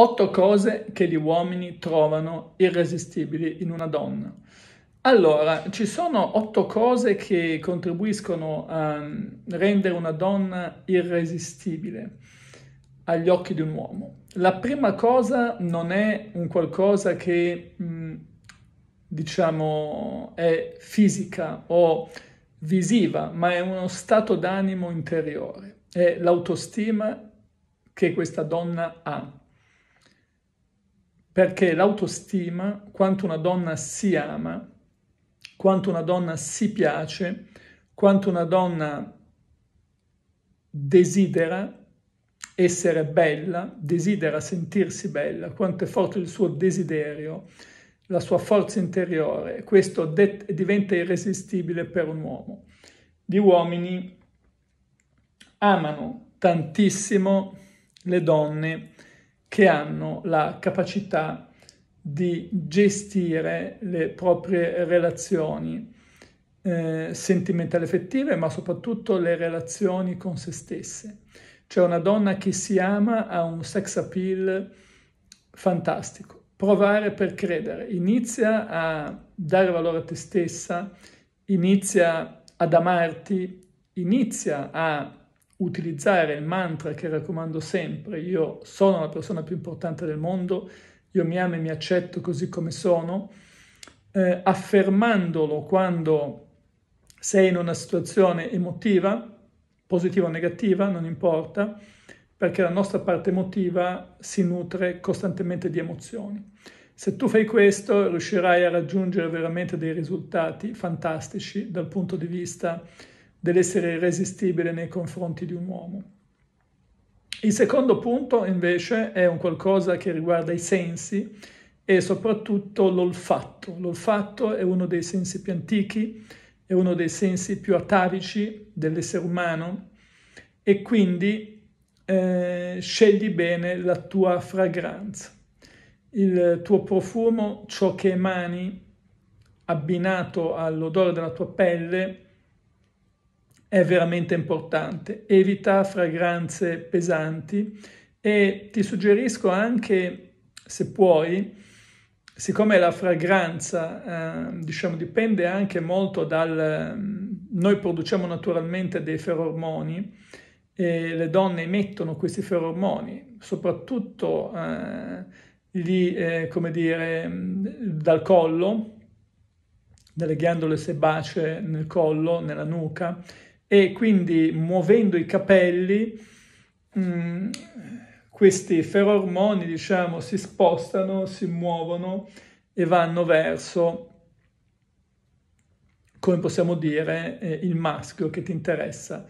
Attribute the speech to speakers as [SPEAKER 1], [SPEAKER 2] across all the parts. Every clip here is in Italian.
[SPEAKER 1] Otto cose che gli uomini trovano irresistibili in una donna. Allora, ci sono otto cose che contribuiscono a mm, rendere una donna irresistibile agli occhi di un uomo. La prima cosa non è un qualcosa che, mm, diciamo, è fisica o visiva, ma è uno stato d'animo interiore, è l'autostima che questa donna ha perché l'autostima, quanto una donna si ama, quanto una donna si piace, quanto una donna desidera essere bella, desidera sentirsi bella, quanto è forte il suo desiderio, la sua forza interiore, questo diventa irresistibile per un uomo. Gli uomini amano tantissimo le donne, che hanno la capacità di gestire le proprie relazioni eh, sentimentali effettive, ma soprattutto le relazioni con se stesse. Cioè una donna che si ama ha un sex appeal fantastico. Provare per credere, inizia a dare valore a te stessa, inizia ad amarti, inizia a utilizzare il mantra che raccomando sempre, io sono la persona più importante del mondo, io mi amo e mi accetto così come sono, eh, affermandolo quando sei in una situazione emotiva, positiva o negativa, non importa, perché la nostra parte emotiva si nutre costantemente di emozioni. Se tu fai questo riuscirai a raggiungere veramente dei risultati fantastici dal punto di vista dell'essere irresistibile nei confronti di un uomo. Il secondo punto invece è un qualcosa che riguarda i sensi e soprattutto l'olfatto. L'olfatto è uno dei sensi più antichi, è uno dei sensi più atavici dell'essere umano e quindi eh, scegli bene la tua fragranza, il tuo profumo, ciò che emani abbinato all'odore della tua pelle è veramente importante. Evita fragranze pesanti e ti suggerisco anche, se puoi, siccome la fragranza, eh, diciamo, dipende anche molto dal... Ehm, noi produciamo naturalmente dei ferormoni e le donne emettono questi ferormoni, soprattutto eh, lì, eh, come dire, ehm, dal collo, dalle ghiandole sebacee nel collo, nella nuca, e quindi muovendo i capelli mh, mm, questi ferormoni diciamo si spostano, si muovono e vanno verso come possiamo dire eh, il maschio che ti interessa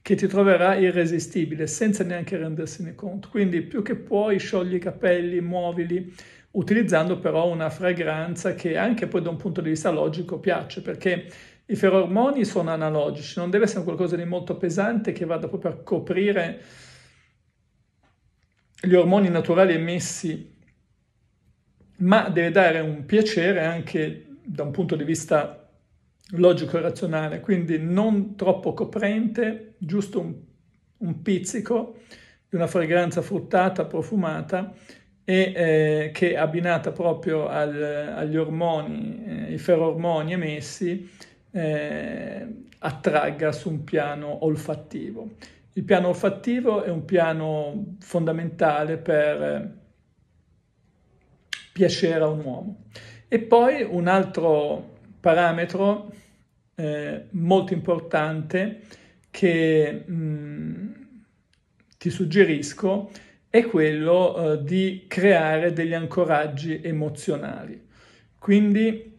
[SPEAKER 1] che ti troverà irresistibile senza neanche rendersene conto. Quindi più che puoi sciogli i capelli, muovili, utilizzando però una fragranza che anche poi da un punto di vista logico piace, perché i ferormoni sono analogici, non deve essere qualcosa di molto pesante che vada proprio a coprire gli ormoni naturali emessi, ma deve dare un piacere anche da un punto di vista logico e razionale, quindi non troppo coprente, giusto un, un pizzico di una fragranza fruttata, profumata, e eh, che abbinata proprio al, agli ormoni, eh, i ferormoni emessi, eh, attragga su un piano olfattivo. Il piano olfattivo è un piano fondamentale per eh, piacere a un uomo. E poi un altro parametro eh, molto importante che mh, ti suggerisco è quello eh, di creare degli ancoraggi emozionali. Quindi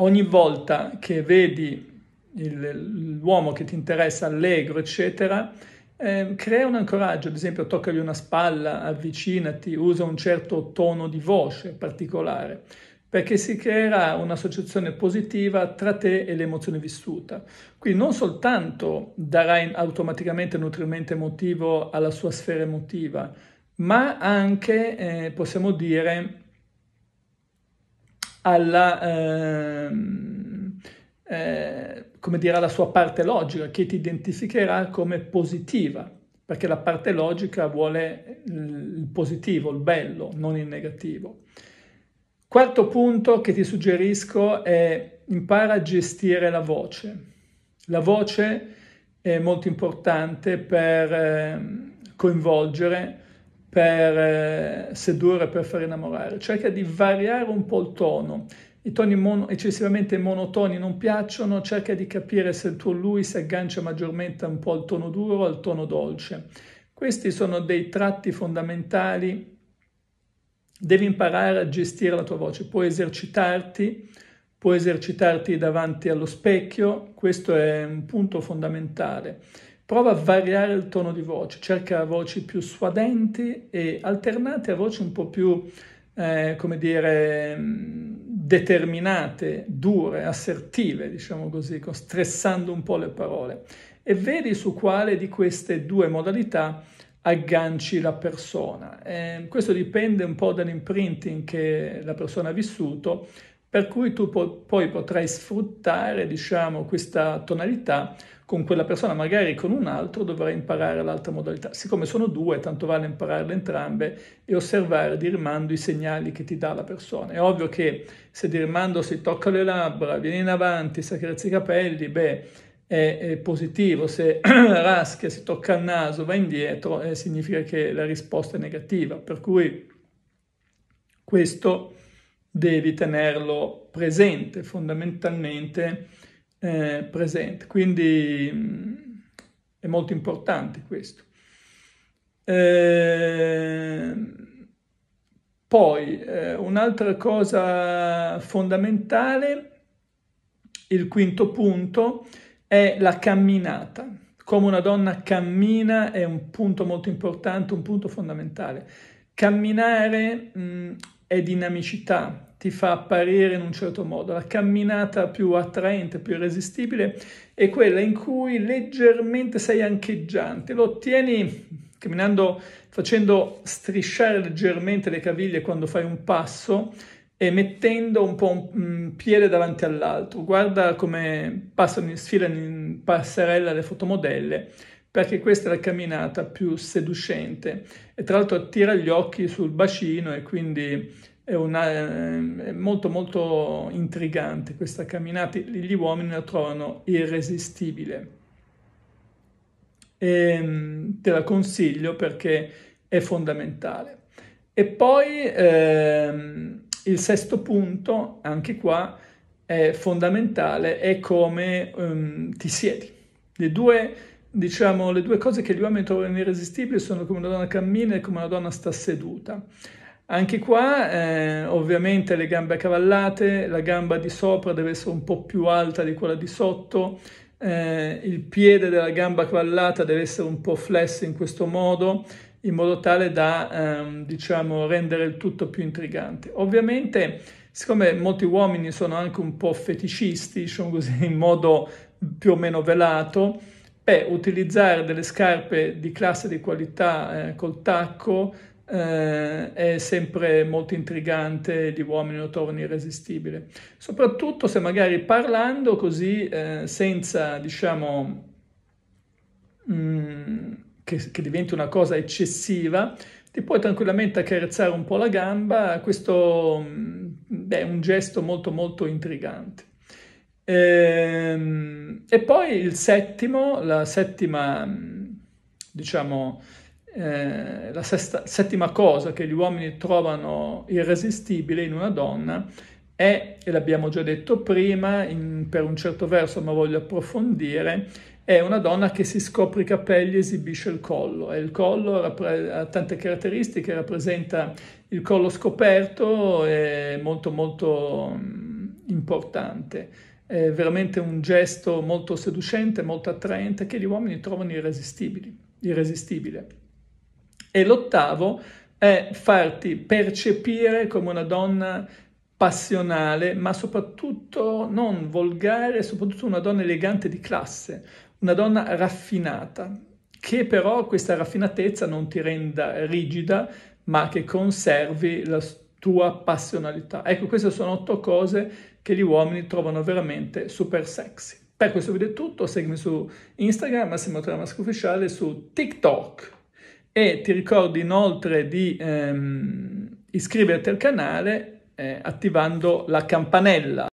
[SPEAKER 1] ogni volta che vedi l'uomo che ti interessa allegro, eccetera, eh, crea un ancoraggio, ad esempio toccagli una spalla, avvicinati, usa un certo tono di voce particolare, perché si creerà un'associazione positiva tra te e l'emozione vissuta. Quindi non soltanto darai automaticamente nutrimento emotivo alla sua sfera emotiva, ma anche, eh, possiamo dire, alla, ehm, eh, dire, alla sua parte logica, che ti identificherà come positiva, perché la parte logica vuole il positivo, il bello, non il negativo. Quarto punto che ti suggerisco è impara a gestire la voce. La voce è molto importante per ehm, coinvolgere per eh, sedurre, per far innamorare. Cerca di variare un po' il tono. I toni mono, eccessivamente monotoni non piacciono, cerca di capire se il tuo lui si aggancia maggiormente un po' al tono duro o al tono dolce. Questi sono dei tratti fondamentali. Devi imparare a gestire la tua voce, puoi esercitarti, puoi esercitarti davanti allo specchio, questo è un punto fondamentale. Prova a variare il tono di voce, cerca voci più suadenti e alternate a voci un po' più, eh, come dire, mm, determinate, dure, assertive, diciamo così, stressando un po' le parole. E vedi su quale di queste due modalità agganci la persona. Eh, questo dipende un po' dall'imprinting che la persona ha vissuto, per cui tu po- poi potrai sfruttare diciamo, questa tonalità con quella persona, magari con un altro dovrai imparare l'altra modalità. Siccome sono due, tanto vale impararle entrambe e osservare di rimando i segnali che ti dà la persona. È ovvio che se di rimando si tocca le labbra, viene in avanti, si i capelli, beh, è, è positivo. Se raschia, si tocca il naso, va indietro, eh, significa che la risposta è negativa. Per cui questo devi tenerlo presente, fondamentalmente eh, presente. Quindi mh, mm, è molto importante questo. Eh, poi eh, un'altra cosa fondamentale, il quinto punto, è la camminata. Come una donna cammina è un punto molto importante, un punto fondamentale. Camminare mh, mm, è dinamicità, ti fa apparire in un certo modo, la camminata più attraente, più irresistibile è quella in cui leggermente sei ancheggiante, lo ottieni camminando, facendo strisciare leggermente le caviglie quando fai un passo e mettendo un po' un piede davanti all'altro. Guarda come passano in sfilano in passerella le fotomodelle, perché questa è la camminata più seducente e tra l'altro attira gli occhi sul bacino e quindi è, una, ehm, è molto molto intrigante questa camminata, gli uomini la trovano irresistibile. E ehm, te la consiglio perché è fondamentale. E poi ehm, il sesto punto, anche qua, è fondamentale, è come ehm, ti siedi. Le due, diciamo, le due cose che gli uomini trovano irresistibili sono come una donna cammina e come una donna sta seduta. Anche qua eh, ovviamente le gambe accavallate, la gamba di sopra deve essere un po' più alta di quella di sotto, eh, il piede della gamba accavallata deve essere un po' flesso in questo modo, in modo tale da ehm, diciamo, rendere il tutto più intrigante. Ovviamente siccome molti uomini sono anche un po' feticisti, diciamo così, in modo più o meno velato, beh, utilizzare delle scarpe di classe di qualità eh, col tacco eh, è sempre molto intrigante di uomini notorni irresistibile, soprattutto se magari parlando così eh, senza, diciamo, mh, mm, che, che diventi una cosa eccessiva, ti puoi tranquillamente accarezzare un po' la gamba, questo mm, è un gesto molto molto intrigante. Ehm, e poi il settimo, la settima, mm, diciamo, eh, la sesta, settima cosa che gli uomini trovano irresistibile in una donna è, e l'abbiamo già detto prima, in, per un certo verso ma voglio approfondire, è una donna che si scopre i capelli e esibisce il collo. E il collo ha tante caratteristiche, rappresenta il collo scoperto, è molto molto mm, importante. È veramente un gesto molto seducente, molto attraente, che gli uomini trovano irresistibile. E l'ottavo è farti percepire come una donna passionale, ma soprattutto non volgare, soprattutto una donna elegante di classe, una donna raffinata, che però questa raffinatezza non ti renda rigida, ma che conservi la tua passionalità. Ecco, queste sono otto cose che gli uomini trovano veramente super sexy. Per questo video è tutto, seguimi su Instagram, Massimo Tramas Ufficiale, su TikTok e ti ricordo inoltre di ehm, iscriverti al canale eh, attivando la campanella.